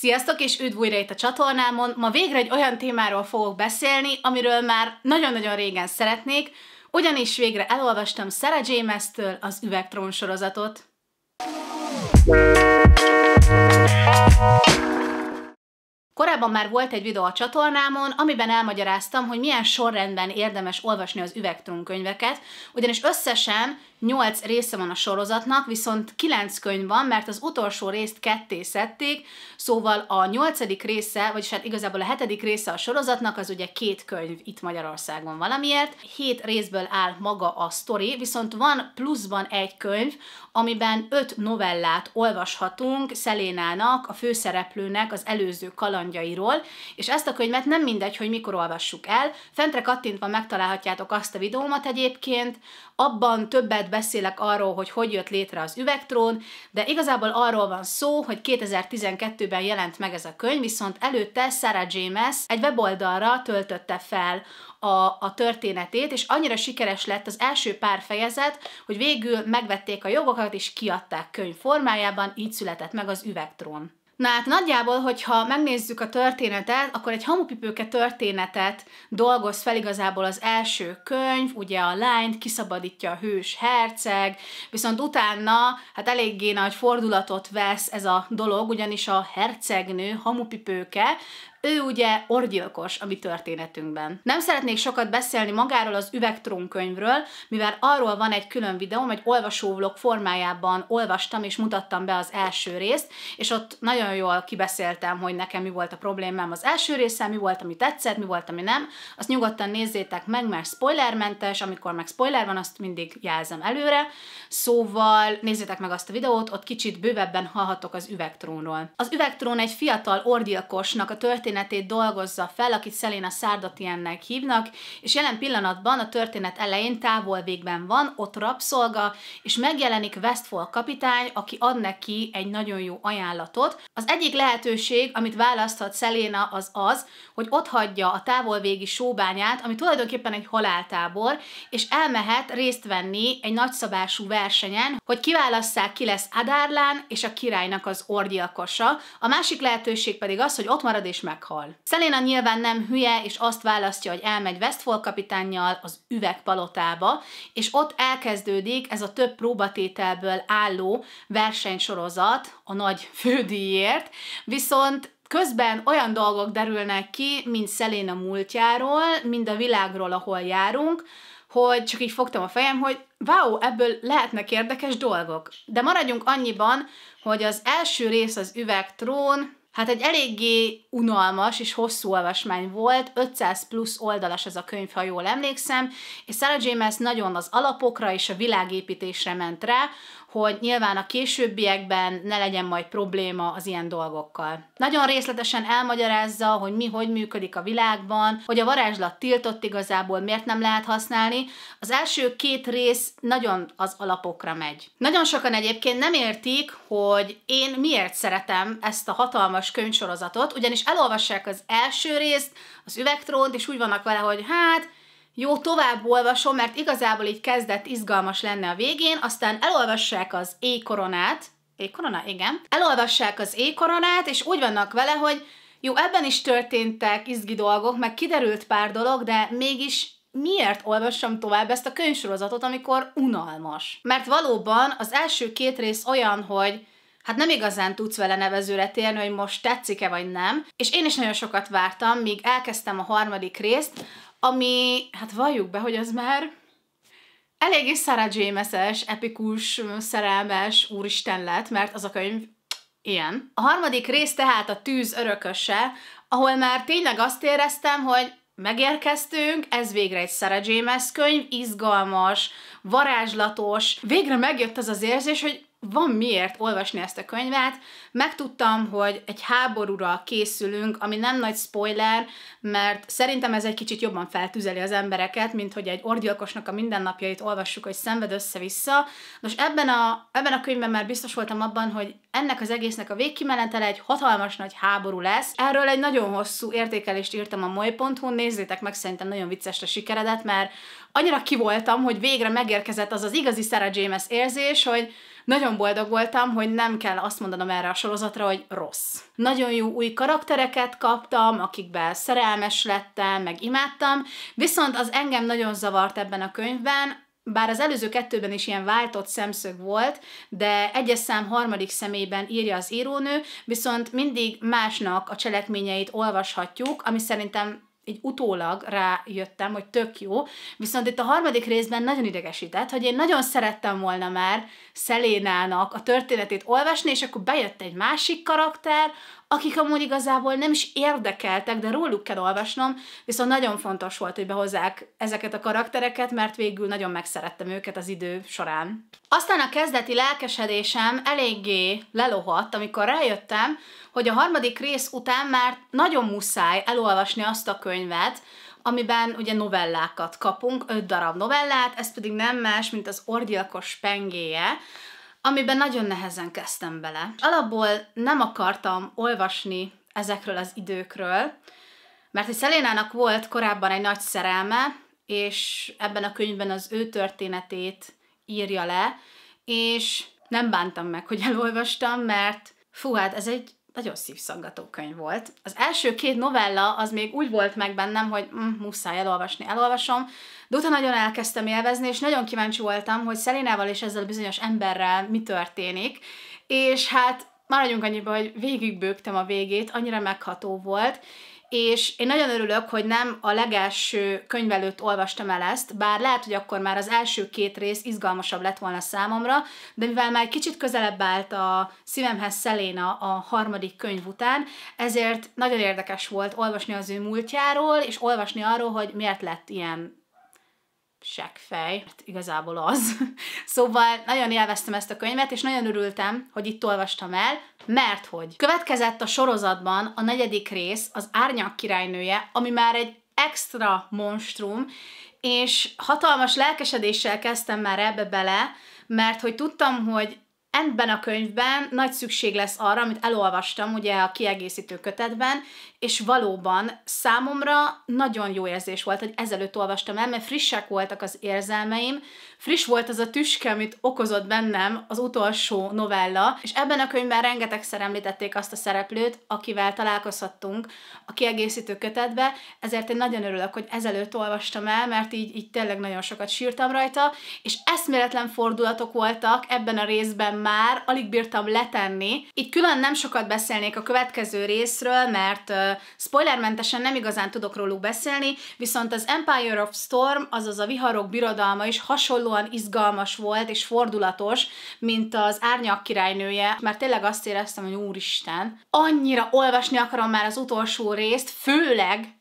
Sziasztok, és üdv újra itt a csatornámon! Ma végre egy olyan témáról fogok beszélni, amiről már nagyon-nagyon régen szeretnék, ugyanis végre elolvastam Sarah James-től az Üvegtrón sorozatot. Korábban már volt egy videó a csatornámon, amiben elmagyaráztam, hogy milyen sorrendben érdemes olvasni az üvegtrón könyveket, ugyanis összesen Nyolc része van a sorozatnak, viszont kilenc könyv van, mert az utolsó részt ketté szedték, szóval a nyolcadik része, vagyis hát igazából a hetedik része a sorozatnak, az ugye két könyv itt Magyarországon valamiért. Hét részből áll maga a sztori, viszont van pluszban egy könyv, amiben öt novellát olvashatunk Szelénának, a főszereplőnek az előző kalandjairól, és ezt a könyvet nem mindegy, hogy mikor olvassuk el. Fentre kattintva megtalálhatjátok azt a videómat egyébként, abban többet sokat beszélek arról, hogy hogy jött létre az üvegtrón, de igazából arról van szó, hogy 2012-ben jelent meg ez a könyv, viszont előtte Sarah James egy weboldalra töltötte fel a, a történetét, és annyira sikeres lett az első pár fejezet, hogy végül megvették a jogokat és kiadták könyv formájában, így született meg az üvegtrón. Na hát nagyjából, hogyha megnézzük a történetet, akkor egy hamupipőke történetet dolgoz fel igazából az első könyv, ugye a lányt kiszabadítja a hős herceg, viszont utána hát eléggé nagy fordulatot vesz ez a dolog, ugyanis a hercegnő hamupipőke ő ugye orgyilkos a mi történetünkben. Nem szeretnék sokat beszélni magáról az üvegtrón könyvről, mivel arról van egy külön videóm, egy olvasóvlog formájában olvastam és mutattam be az első részt, és ott nagyon jól kibeszéltem, hogy nekem mi volt a problémám az első része, mi volt, ami tetszett, mi volt, ami nem. Azt nyugodtan nézzétek meg, mert spoilermentes, amikor meg spoiler van, azt mindig jelzem előre. Szóval nézzétek meg azt a videót, ott kicsit bővebben hallhatok az üvegtrónról. Az üvegtrón egy fiatal orgyilkosnak a történet történetét dolgozza fel, akit Szelina Szárdatiennek hívnak, és jelen pillanatban a történet elején távol végben van, ott rabszolga, és megjelenik Westfall kapitány, aki ad neki egy nagyon jó ajánlatot. Az egyik lehetőség, amit választhat Szeléna, az az, hogy ott hagyja a távolvégi sóbányát, ami tulajdonképpen egy haláltábor, és elmehet részt venni egy nagyszabású versenyen, hogy kiválasszák, ki lesz Adárlán és a királynak az orgyilkosa. A másik lehetőség pedig az, hogy ott marad és meg meghal. Selena nyilván nem hülye, és azt választja, hogy elmegy Westfall kapitánnyal az üvegpalotába, és ott elkezdődik ez a több próbatételből álló versenysorozat a nagy fődíjért, viszont Közben olyan dolgok derülnek ki, mint a múltjáról, mind a világról, ahol járunk, hogy csak így fogtam a fejem, hogy wow, ebből lehetnek érdekes dolgok. De maradjunk annyiban, hogy az első rész az üvegtrón, Hát egy eléggé unalmas és hosszú olvasmány volt, 500 plusz oldalas ez a könyv, ha jól emlékszem, és Sarah James nagyon az alapokra és a világépítésre ment rá, hogy nyilván a későbbiekben ne legyen majd probléma az ilyen dolgokkal. Nagyon részletesen elmagyarázza, hogy mi hogy működik a világban, hogy a varázslat tiltott igazából, miért nem lehet használni. Az első két rész nagyon az alapokra megy. Nagyon sokan egyébként nem értik, hogy én miért szeretem ezt a hatalmas oldalas könyvsorozatot, ugyanis elolvassák az első részt, az üvegtrónt, és úgy vannak vele, hogy hát, jó, tovább olvasom, mert igazából így kezdett izgalmas lenne a végén, aztán elolvassák az éjkoronát, éjkorona, igen, elolvassák az éjkoronát, és úgy vannak vele, hogy jó, ebben is történtek izgi dolgok, meg kiderült pár dolog, de mégis miért olvassam tovább ezt a könyvsorozatot, amikor unalmas? Mert valóban az első két rész olyan, hogy hát nem igazán tudsz vele nevezőre térni, hogy most tetszik-e vagy nem, és én is nagyon sokat vártam, míg elkezdtem a harmadik részt, ami, hát valljuk be, hogy az már eléggé Sarah James-es, epikus, szerelmes úristen lett, mert az a könyv ilyen. A harmadik rész tehát a tűz örököse, ahol már tényleg azt éreztem, hogy megérkeztünk, ez végre egy Sarah James könyv, izgalmas, varázslatos. Végre megjött az az érzés, hogy van miért olvasni ezt a könyvet. Megtudtam, hogy egy háborúra készülünk, ami nem nagy spoiler, mert szerintem ez egy kicsit jobban feltüzeli az embereket, mint hogy egy orgyilkosnak a mindennapjait olvassuk, hogy szenved össze-vissza. Nos, ebben a, ebben a könyvben már biztos voltam abban, hogy ennek az egésznek a végkimenetele egy hatalmas nagy háború lesz. Erről egy nagyon hosszú értékelést írtam a moly.hu, nézzétek meg, szerintem nagyon vicces a sikeredet, mert annyira kivoltam, hogy végre megérkezett az az igazi Sarah James érzés, hogy nagyon boldog voltam, hogy nem kell azt mondanom erre a sorozatra, hogy rossz. Nagyon jó új karaktereket kaptam, akikben szerelmes lettem, meg imádtam, viszont az engem nagyon zavart ebben a könyvben, bár az előző kettőben is ilyen váltott szemszög volt, de egyes szám harmadik szemében írja az írónő, viszont mindig másnak a cselekményeit olvashatjuk, ami szerintem így utólag rájöttem, hogy tök jó, viszont itt a harmadik részben nagyon idegesített, hogy én nagyon szerettem volna már Szelénának a történetét olvasni, és akkor bejött egy másik karakter, akik amúgy igazából nem is érdekeltek, de róluk kell olvasnom, viszont nagyon fontos volt, hogy behozzák ezeket a karaktereket, mert végül nagyon megszerettem őket az idő során. Aztán a kezdeti lelkesedésem eléggé lelohadt, amikor rájöttem, hogy a harmadik rész után már nagyon muszáj elolvasni azt a könyvet, amiben ugye novellákat kapunk, öt darab novellát, ez pedig nem más, mint az orgyilkos pengéje, amiben nagyon nehezen kezdtem bele. Alapból nem akartam olvasni ezekről az időkről, mert hogy Szelénának volt korábban egy nagy szerelme, és ebben a könyvben az ő történetét írja le, és nem bántam meg, hogy elolvastam, mert fú, hát ez egy nagyon szívszaggató könyv volt. Az első két novella az még úgy volt meg bennem, hogy mm, muszáj elolvasni, elolvasom, de utána nagyon elkezdtem élvezni, és nagyon kíváncsi voltam, hogy Szelénával és ezzel bizonyos emberrel mi történik, és hát maradjunk annyiba, hogy végigbőgtem a végét, annyira megható volt, és én nagyon örülök, hogy nem a legelső könyv előtt olvastam el ezt, bár lehet, hogy akkor már az első két rész izgalmasabb lett volna számomra, de mivel már kicsit közelebb állt a szívemhez Szeléna a harmadik könyv után, ezért nagyon érdekes volt olvasni az ő múltjáról, és olvasni arról, hogy miért lett ilyen seggfej, hát igazából az. szóval nagyon élveztem ezt a könyvet, és nagyon örültem, hogy itt olvastam el, mert hogy következett a sorozatban a negyedik rész, az Árnyak királynője, ami már egy extra monstrum, és hatalmas lelkesedéssel kezdtem már ebbe bele, mert hogy tudtam, hogy ebben a könyvben nagy szükség lesz arra, amit elolvastam ugye a kiegészítő kötetben, és valóban számomra nagyon jó érzés volt, hogy ezelőtt olvastam el, mert frissek voltak az érzelmeim, friss volt az a tüske, amit okozott bennem az utolsó novella, és ebben a könyvben rengetegszer említették azt a szereplőt, akivel találkozhattunk a kiegészítő kötetbe, ezért én nagyon örülök, hogy ezelőtt olvastam el, mert így, így tényleg nagyon sokat sírtam rajta, és eszméletlen fordulatok voltak ebben a részben már, alig bírtam letenni. Itt külön nem sokat beszélnék a következő részről, mert spoilermentesen nem igazán tudok róluk beszélni, viszont az Empire of Storm, azaz a viharok birodalma is hasonlóan izgalmas volt és fordulatos, mint az Árnyak királynője, mert tényleg azt éreztem, hogy úristen, annyira olvasni akarom már az utolsó részt, főleg,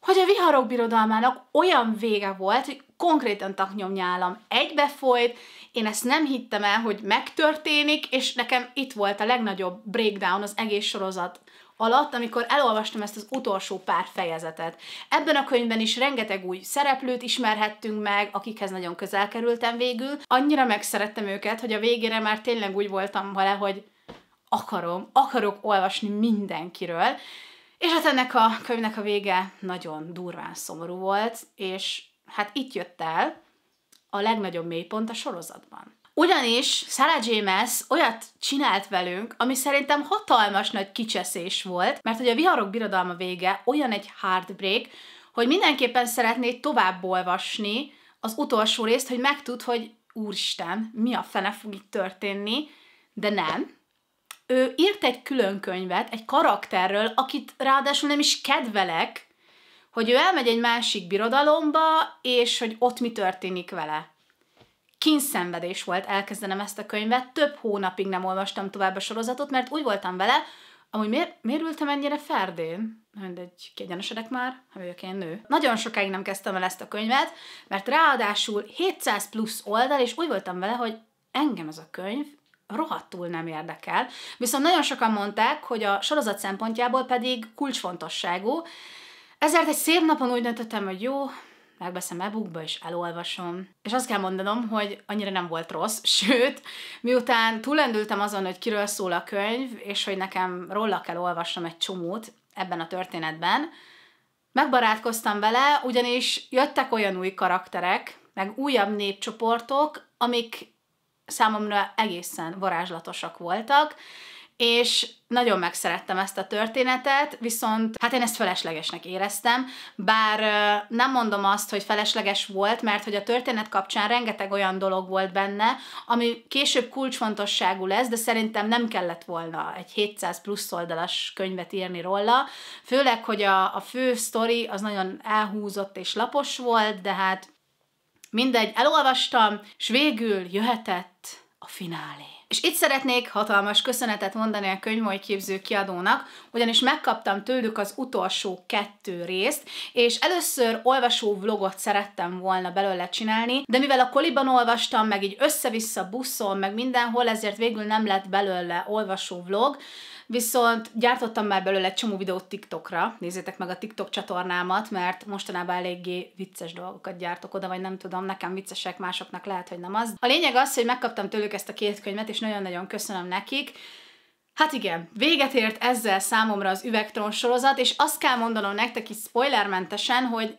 hogy a viharok birodalmának olyan vége volt, hogy konkrétan taknyomnyálam egybefolyt, én ezt nem hittem el, hogy megtörténik, és nekem itt volt a legnagyobb breakdown az egész sorozat alatt, amikor elolvastam ezt az utolsó pár fejezetet. Ebben a könyvben is rengeteg új szereplőt ismerhettünk meg, akikhez nagyon közel kerültem végül. Annyira megszerettem őket, hogy a végére már tényleg úgy voltam vele, hogy akarom, akarok olvasni mindenkiről. És hát ennek a könyvnek a vége nagyon durván szomorú volt, és hát itt jött el a legnagyobb mélypont a sorozatban. Ugyanis Sarah James olyat csinált velünk, ami szerintem hatalmas nagy kicseszés volt, mert hogy a Viharok Birodalma vége olyan egy heartbreak, hogy mindenképpen szeretnéd tovább olvasni az utolsó részt, hogy megtud, hogy úristen, mi a fene fog itt történni, de nem. Ő írt egy külön könyvet egy karakterről, akit ráadásul nem is kedvelek, hogy ő elmegy egy másik birodalomba, és hogy ott mi történik vele kínszenvedés volt elkezdenem ezt a könyvet, több hónapig nem olvastam tovább a sorozatot, mert úgy voltam vele, Amúgy miért, miért ültem ennyire ferdén? Mindegy, kiegyenesedek már, ha vagyok én nő. Nagyon sokáig nem kezdtem el ezt a könyvet, mert ráadásul 700 plusz oldal, és úgy voltam vele, hogy engem ez a könyv rohadtul nem érdekel. Viszont nagyon sokan mondták, hogy a sorozat szempontjából pedig kulcsfontosságú, ezért egy szép napon úgy döntöttem, hogy jó, megveszem e-bookba és elolvasom. És azt kell mondanom, hogy annyira nem volt rossz, sőt, miután túlendültem azon, hogy kiről szól a könyv, és hogy nekem róla kell olvasnom egy csomót ebben a történetben, megbarátkoztam vele, ugyanis jöttek olyan új karakterek, meg újabb népcsoportok, amik számomra egészen varázslatosak voltak, és nagyon megszerettem ezt a történetet, viszont hát én ezt feleslegesnek éreztem, bár nem mondom azt, hogy felesleges volt, mert hogy a történet kapcsán rengeteg olyan dolog volt benne, ami később kulcsfontosságú lesz, de szerintem nem kellett volna egy 700 plusz oldalas könyvet írni róla, főleg, hogy a, a fő sztori az nagyon elhúzott és lapos volt, de hát mindegy, elolvastam, és végül jöhetett a finálé. És itt szeretnék hatalmas köszönetet mondani a könyvmai képző kiadónak, ugyanis megkaptam tőlük az utolsó kettő részt, és először olvasó vlogot szerettem volna belőle csinálni, de mivel a koliban olvastam, meg így össze-vissza buszon, meg mindenhol, ezért végül nem lett belőle olvasó vlog, viszont gyártottam már belőle egy csomó videót TikTokra, nézzétek meg a TikTok csatornámat, mert mostanában eléggé vicces dolgokat gyártok oda, vagy nem tudom, nekem viccesek, másoknak lehet, hogy nem az. A lényeg az, hogy megkaptam tőlük ezt a két könyvet, és nagyon-nagyon köszönöm nekik. Hát igen, véget ért ezzel számomra az üvegtron sorozat, és azt kell mondanom nektek is spoilermentesen, hogy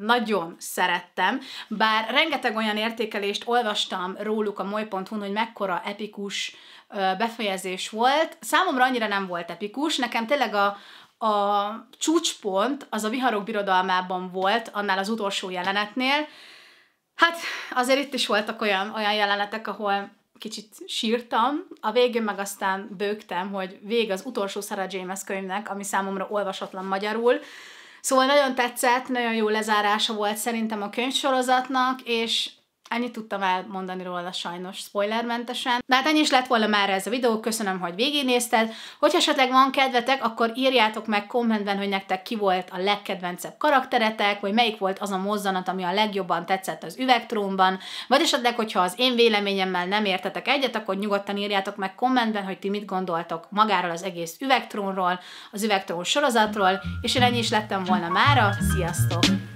nagyon szerettem, bár rengeteg olyan értékelést olvastam róluk a molyhu hogy mekkora epikus befejezés volt. Számomra annyira nem volt epikus, nekem tényleg a, a csúcspont az a Viharok Birodalmában volt, annál az utolsó jelenetnél. Hát azért itt is voltak olyan, olyan jelenetek, ahol kicsit sírtam, a végén meg aztán bőgtem, hogy vég az utolsó Sarah James könyvnek, ami számomra olvasatlan magyarul, Szóval nagyon tetszett, nagyon jó lezárása volt szerintem a könyvsorozatnak, és Ennyit tudtam elmondani róla sajnos spoilermentesen. De hát ennyi is lett volna már ez a videó, köszönöm, hogy végignézted. Hogyha esetleg van kedvetek, akkor írjátok meg kommentben, hogy nektek ki volt a legkedvencebb karakteretek, vagy melyik volt az a mozzanat, ami a legjobban tetszett az üvegtrónban, vagy esetleg, hogyha az én véleményemmel nem értetek egyet, akkor nyugodtan írjátok meg kommentben, hogy ti mit gondoltok magáról az egész üvegtrónról, az üvegtrón sorozatról, és én ennyi is lettem volna mára. Sziasztok!